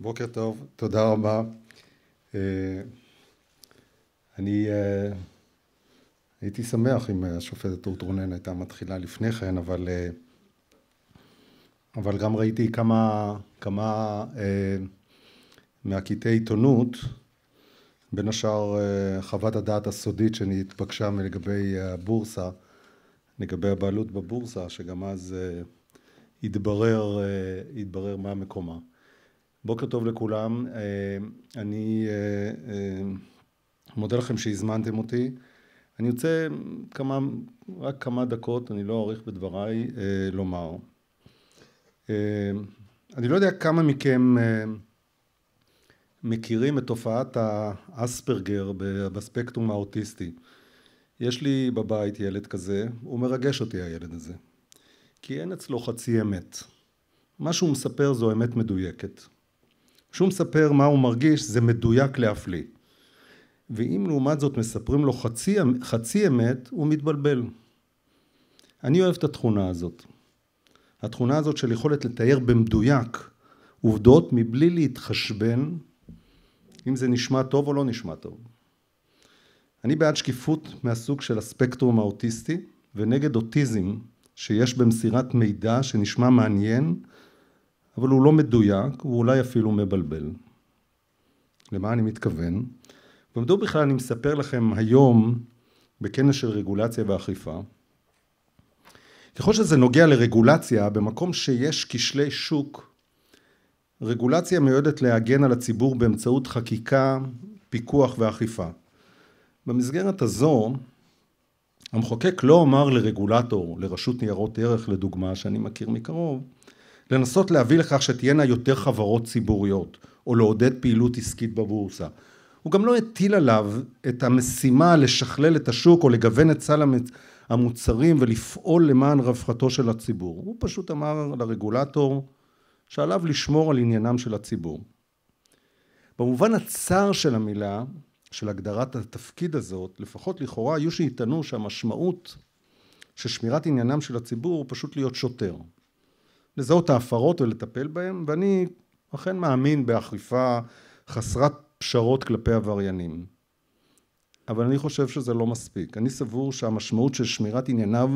בוקר טוב, תודה רבה. אה, אני אה, הייתי שמח אם השופטת רות רונן הייתה מתחילה לפני כן, אבל, אה, אבל גם ראיתי כמה, כמה מהקטעי עיתונות, בין השאר חוות הדעת הסודית שנתבקשה מלגבי הבורסה, לגבי הבעלות בבורסה, שגם אז התברר, התברר מה מקומה. בוקר טוב לכולם. אה, אני אה, אה, מודה לכם שהזמנתם אותי. אני רוצה כמה, רק כמה דקות, אני לא אאריך בדבריי, לומר. אני לא יודע כמה מכם מכירים את תופעת האספרגר בספקטרום האוטיסטי. יש לי בבית ילד כזה, הוא מרגש אותי הילד הזה. כי אין אצלו חצי אמת. מה שהוא מספר זו אמת מדויקת. כשהוא מספר מה הוא מרגיש זה מדויק להפליא. ואם לעומת זאת מספרים לו חצי, חצי אמת, הוא מתבלבל. אני אוהב את התכונה הזאת. התכונה הזאת של יכולת לתאר במדויק עובדות מבלי להתחשבן אם זה נשמע טוב או לא נשמע טוב. אני בעד שקיפות מהסוג של הספקטרום האוטיסטי ונגד אוטיזם שיש במסירת מידע שנשמע מעניין אבל הוא לא מדויק, הוא אולי אפילו מבלבל. למה אני מתכוון? ומדוע בכלל אני מספר לכם היום בכנס של רגולציה ואכיפה. ככל שזה נוגע לרגולציה, במקום שיש כשלי שוק, רגולציה מיועדת להגן על הציבור באמצעות חקיקה, פיקוח ואכיפה. במסגרת הזו, המחוקק לא אמר לרגולטור, לרשות ניירות ערך לדוגמה, שאני מכיר מקרוב, לנסות להביא לכך שתהיינה יותר חברות ציבוריות, או לעודד פעילות עסקית בבורסה. הוא גם לא הטיל עליו את המשימה לשכלל את השוק או לגוון את סל המוצרים ולפעול למען רווחתו של הציבור. הוא פשוט אמר לרגולטור שעליו לשמור על עניינם של הציבור. במובן הצר של המילה, של הגדרת התפקיד הזאת, לפחות לכאורה היו שיטענו שהמשמעות של שמירת עניינם של הציבור הוא פשוט להיות שוטר. לזהות את ההפרות ולטפל בהן, ואני אכן מאמין באכיפה חסרת פשרות כלפי עבריינים. אבל אני חושב שזה לא מספיק. אני סבור שהמשמעות של שמירת ענייניו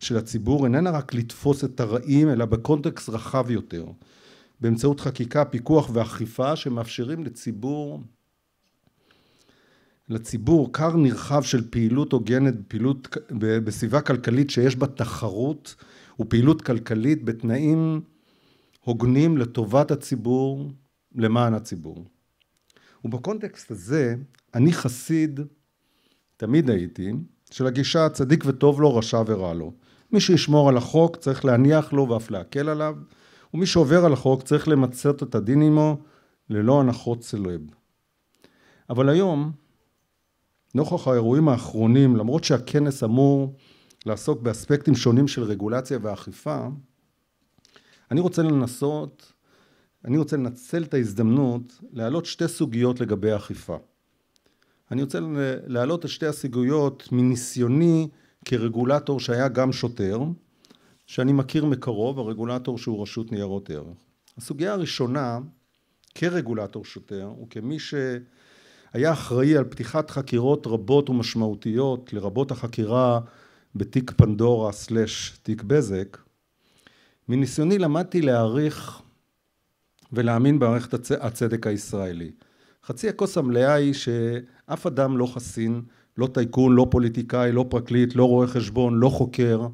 של הציבור איננה רק לתפוס את הרעים, אלא בקונטקסט רחב יותר, באמצעות חקיקה, פיקוח ואכיפה שמאפשרים לציבור לציבור כר נרחב של פעילות הוגנת, פעילות בסביבה כלכלית שיש בה תחרות ופעילות כלכלית בתנאים הוגנים לטובת הציבור, למען הציבור. ובקונטקסט הזה אני חסיד, תמיד הייתי, של הגישה צדיק וטוב לו, רשע ורע לו. מי שישמור על החוק צריך להניח לו ואף להקל עליו, ומי שעובר על החוק צריך למצות את הדין עמו ללא הנחות סלב. אבל היום, נוכח האירועים האחרונים, למרות שהכנס אמור לעסוק באספקטים שונים של רגולציה ואכיפה, אני רוצה לנסות, אני רוצה לנצל את ההזדמנות להעלות שתי סוגיות לגבי אכיפה. אני רוצה להעלות את שתי הסוגיות מניסיוני כרגולטור שהיה גם שוטר, שאני מכיר מקרוב, הרגולטור שהוא רשות ניירות ערך. הסוגיה הראשונה, כרגולטור שוטר, וכמי שהיה אחראי על פתיחת חקירות רבות ומשמעותיות, לרבות החקירה בתיק פנדורה סלש תיק בזק, מניסיוני למדתי להעריך ולהאמין במערכת הצ... הצדק הישראלי. חצי הכוס המלאה היא שאף אדם לא חסין, לא טייקון, לא פוליטיקאי, לא פרקליט, לא רואה חשבון, לא חוקר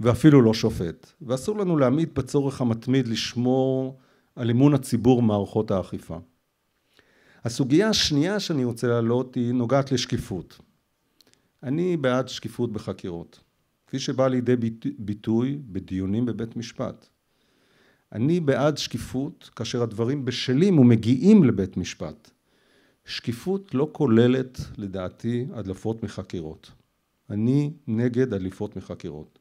ואפילו לא שופט. ואסור לנו להמעיט בצורך המתמיד לשמור על אמון הציבור במערכות האכיפה. הסוגיה השנייה שאני רוצה להעלות היא נוגעת לשקיפות. אני בעד שקיפות בחקירות, כפי שבא לידי ביטוי בדיונים בבית משפט. אני בעד שקיפות כאשר הדברים בשלים ומגיעים לבית משפט. שקיפות לא כוללת לדעתי הדלפות מחקירות. אני נגד הדליפות מחקירות.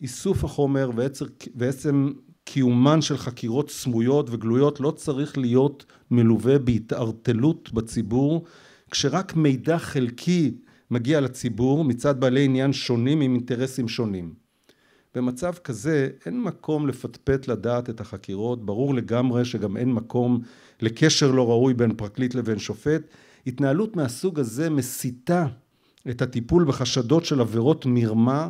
איסוף החומר ועצר, ועצם קיומן של חקירות סמויות וגלויות לא צריך להיות מלווה בהתערטלות בציבור כשרק מידע חלקי מגיע לציבור מצד בעלי עניין שונים עם אינטרסים שונים. במצב כזה אין מקום לפטפט לדעת את החקירות, ברור לגמרי שגם אין מקום לקשר לא ראוי בין פרקליט לבין שופט. התנהלות מהסוג הזה מסיתה את הטיפול בחשדות של עבירות מרמה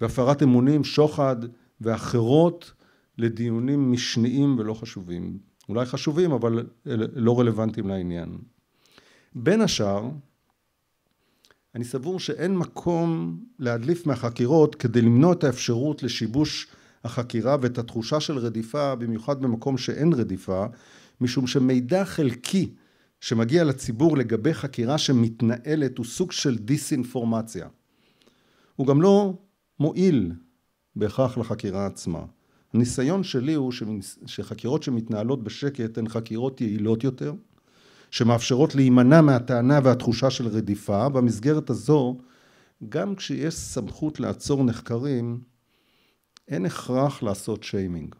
והפרת אמונים, שוחד ואחרות לדיונים משניים ולא חשובים. אולי חשובים אבל לא רלוונטיים לעניין. בין השאר, אני סבור שאין מקום להדליף מהחקירות כדי למנוע את האפשרות לשיבוש החקירה ואת התחושה של רדיפה, במיוחד במקום שאין רדיפה, משום שמידע חלקי שמגיע לציבור לגבי חקירה שמתנהלת הוא סוג של דיסאינפורמציה. הוא גם לא מועיל בהכרח לחקירה עצמה. הניסיון שלי הוא שחקירות שמתנהלות בשקט הן חקירות יעילות יותר, שמאפשרות להימנע מהטענה והתחושה של רדיפה. במסגרת הזו, גם כשיש סמכות לעצור נחקרים, אין הכרח לעשות שיימינג.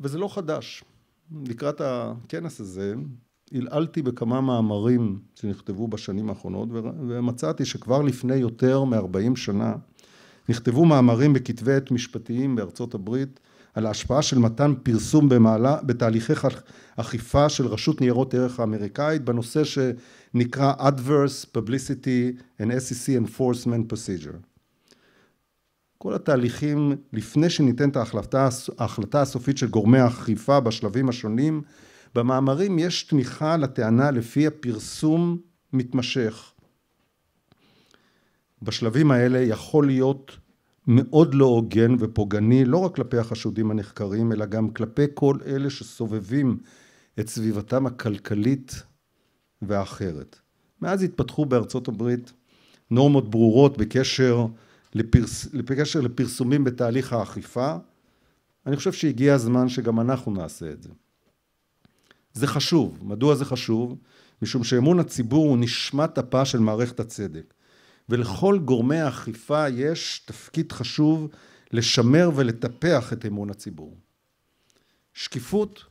וזה לא חדש. לקראת הכנס הזה, עלעלתי בכמה מאמרים שנכתבו בשנים האחרונות ומצאתי שכבר לפני יותר מ-40 שנה נכתבו מאמרים בכתבי עת משפטיים בארצות הברית על ההשפעה של מתן פרסום במעלה, בתהליכי אכיפה של רשות ניירות ערך האמריקאית בנושא שנקרא Adverse Publicity and SEC Enforcement Procedure. כל התהליכים לפני שניתן את ההחלטה, ההחלטה הסופית של גורמי האכיפה בשלבים השונים במאמרים יש תמיכה לטענה לפי הפרסום מתמשך. בשלבים האלה יכול להיות מאוד לא הוגן ופוגעני, לא רק כלפי החשודים הנחקרים, אלא גם כלפי כל אלה שסובבים את סביבתם הכלכלית והאחרת. מאז התפתחו בארצות הברית נורמות ברורות בקשר, לפרס, בקשר לפרסומים בתהליך האכיפה. אני חושב שהגיע הזמן שגם אנחנו נעשה את זה. זה חשוב. מדוע זה חשוב? משום שאמון הציבור הוא נשמת אפה של מערכת הצדק. ולכל גורמי האכיפה יש תפקיד חשוב לשמר ולטפח את אמון הציבור. שקיפות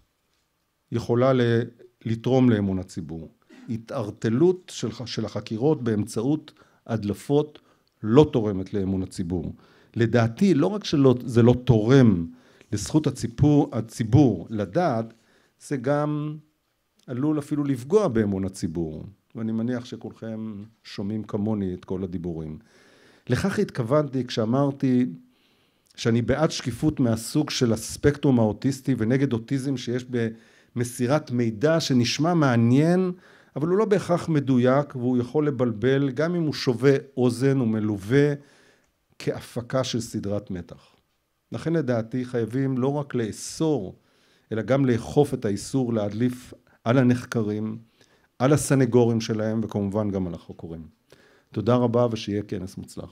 יכולה לתרום לאמון הציבור. התערטלות של, של החקירות באמצעות הדלפות לא תורמת לאמון הציבור. לדעתי לא רק שזה לא תורם לזכות הציבור, הציבור לדעת, זה גם עלול אפילו לפגוע באמון הציבור. ואני מניח שכולכם שומעים כמוני את כל הדיבורים. לכך התכוונתי כשאמרתי שאני בעד שקיפות מהסוג של הספקטרום האוטיסטי ונגד אוטיזם שיש במסירת מידע שנשמע מעניין אבל הוא לא בהכרח מדויק והוא יכול לבלבל גם אם הוא שובה אוזן ומלווה כהפקה של סדרת מתח. לכן לדעתי חייבים לא רק לאסור אלא גם לאכוף את האיסור להדליף על הנחקרים על הסנגורים שלהם וכמובן גם על החוקרים. תודה רבה ושיהיה כנס מוצלח.